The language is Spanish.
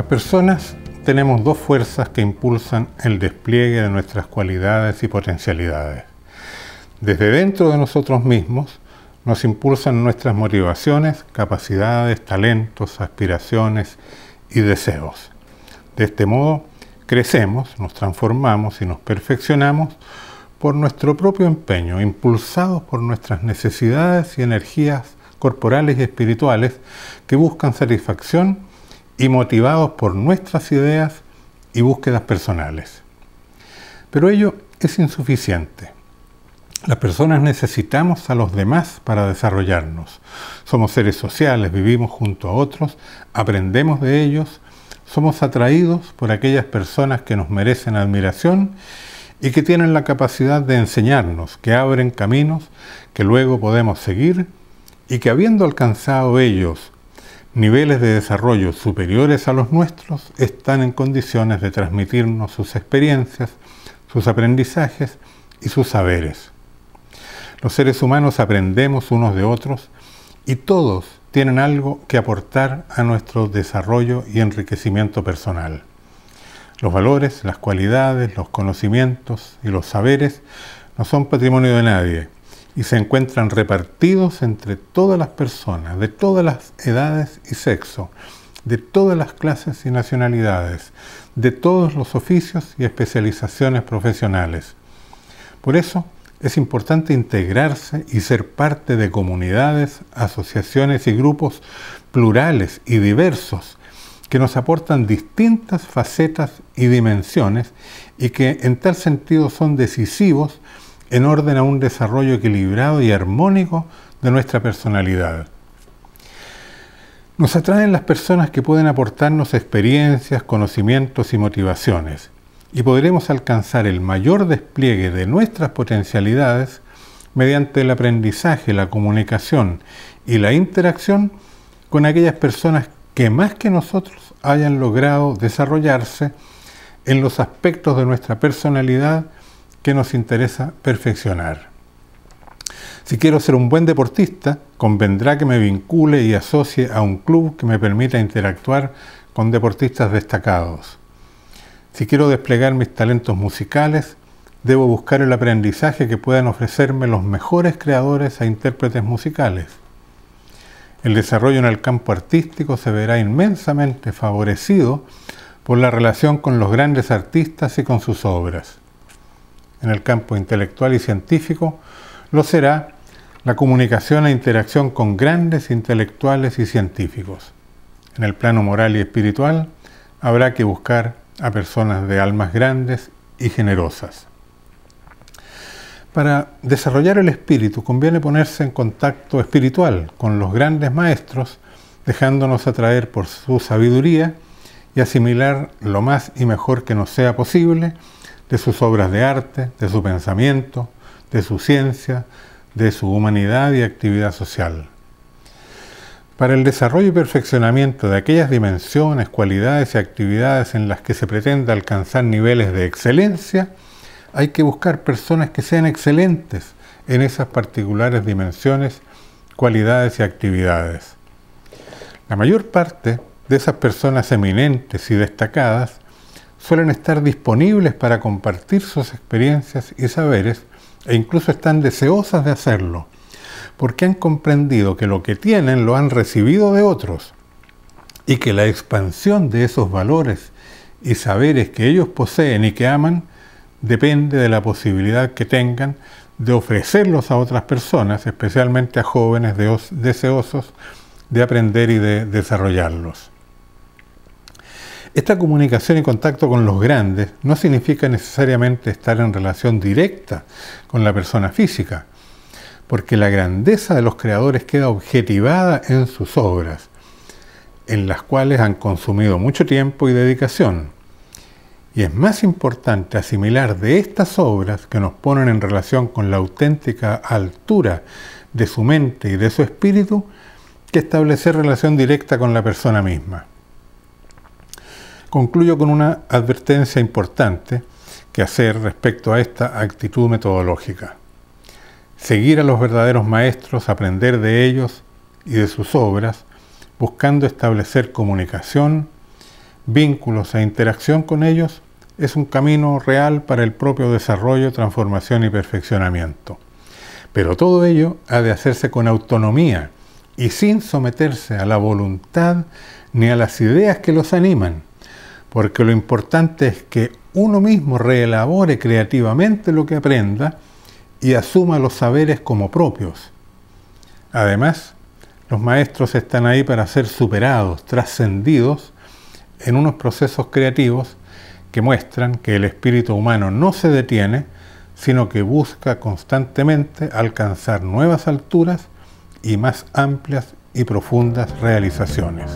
Las personas tenemos dos fuerzas que impulsan el despliegue de nuestras cualidades y potencialidades. Desde dentro de nosotros mismos nos impulsan nuestras motivaciones, capacidades, talentos, aspiraciones y deseos. De este modo, crecemos, nos transformamos y nos perfeccionamos por nuestro propio empeño, impulsados por nuestras necesidades y energías corporales y espirituales que buscan satisfacción y motivados por nuestras ideas y búsquedas personales. Pero ello es insuficiente. Las personas necesitamos a los demás para desarrollarnos. Somos seres sociales, vivimos junto a otros, aprendemos de ellos, somos atraídos por aquellas personas que nos merecen admiración y que tienen la capacidad de enseñarnos, que abren caminos que luego podemos seguir y que habiendo alcanzado ellos niveles de desarrollo superiores a los nuestros están en condiciones de transmitirnos sus experiencias, sus aprendizajes y sus saberes. Los seres humanos aprendemos unos de otros y todos tienen algo que aportar a nuestro desarrollo y enriquecimiento personal. Los valores, las cualidades, los conocimientos y los saberes no son patrimonio de nadie, y se encuentran repartidos entre todas las personas, de todas las edades y sexo, de todas las clases y nacionalidades, de todos los oficios y especializaciones profesionales. Por eso es importante integrarse y ser parte de comunidades, asociaciones y grupos plurales y diversos que nos aportan distintas facetas y dimensiones y que en tal sentido son decisivos en orden a un desarrollo equilibrado y armónico de nuestra personalidad. Nos atraen las personas que pueden aportarnos experiencias, conocimientos y motivaciones, y podremos alcanzar el mayor despliegue de nuestras potencialidades mediante el aprendizaje, la comunicación y la interacción con aquellas personas que más que nosotros hayan logrado desarrollarse en los aspectos de nuestra personalidad que nos interesa perfeccionar. Si quiero ser un buen deportista, convendrá que me vincule y asocie a un club que me permita interactuar con deportistas destacados. Si quiero desplegar mis talentos musicales, debo buscar el aprendizaje que puedan ofrecerme los mejores creadores e intérpretes musicales. El desarrollo en el campo artístico se verá inmensamente favorecido por la relación con los grandes artistas y con sus obras en el campo intelectual y científico, lo será la comunicación e interacción con grandes intelectuales y científicos. En el plano moral y espiritual habrá que buscar a personas de almas grandes y generosas. Para desarrollar el espíritu conviene ponerse en contacto espiritual con los grandes maestros, dejándonos atraer por su sabiduría y asimilar lo más y mejor que nos sea posible de sus obras de arte, de su pensamiento, de su ciencia, de su humanidad y actividad social. Para el desarrollo y perfeccionamiento de aquellas dimensiones, cualidades y actividades en las que se pretende alcanzar niveles de excelencia, hay que buscar personas que sean excelentes en esas particulares dimensiones, cualidades y actividades. La mayor parte de esas personas eminentes y destacadas suelen estar disponibles para compartir sus experiencias y saberes e incluso están deseosas de hacerlo, porque han comprendido que lo que tienen lo han recibido de otros y que la expansión de esos valores y saberes que ellos poseen y que aman depende de la posibilidad que tengan de ofrecerlos a otras personas, especialmente a jóvenes deseosos de aprender y de desarrollarlos. Esta comunicación y contacto con los grandes no significa necesariamente estar en relación directa con la persona física, porque la grandeza de los creadores queda objetivada en sus obras, en las cuales han consumido mucho tiempo y dedicación. Y es más importante asimilar de estas obras que nos ponen en relación con la auténtica altura de su mente y de su espíritu que establecer relación directa con la persona misma concluyo con una advertencia importante que hacer respecto a esta actitud metodológica. Seguir a los verdaderos maestros, aprender de ellos y de sus obras, buscando establecer comunicación, vínculos e interacción con ellos, es un camino real para el propio desarrollo, transformación y perfeccionamiento. Pero todo ello ha de hacerse con autonomía y sin someterse a la voluntad ni a las ideas que los animan porque lo importante es que uno mismo reelabore creativamente lo que aprenda y asuma los saberes como propios. Además, los maestros están ahí para ser superados, trascendidos en unos procesos creativos que muestran que el espíritu humano no se detiene, sino que busca constantemente alcanzar nuevas alturas y más amplias y profundas realizaciones.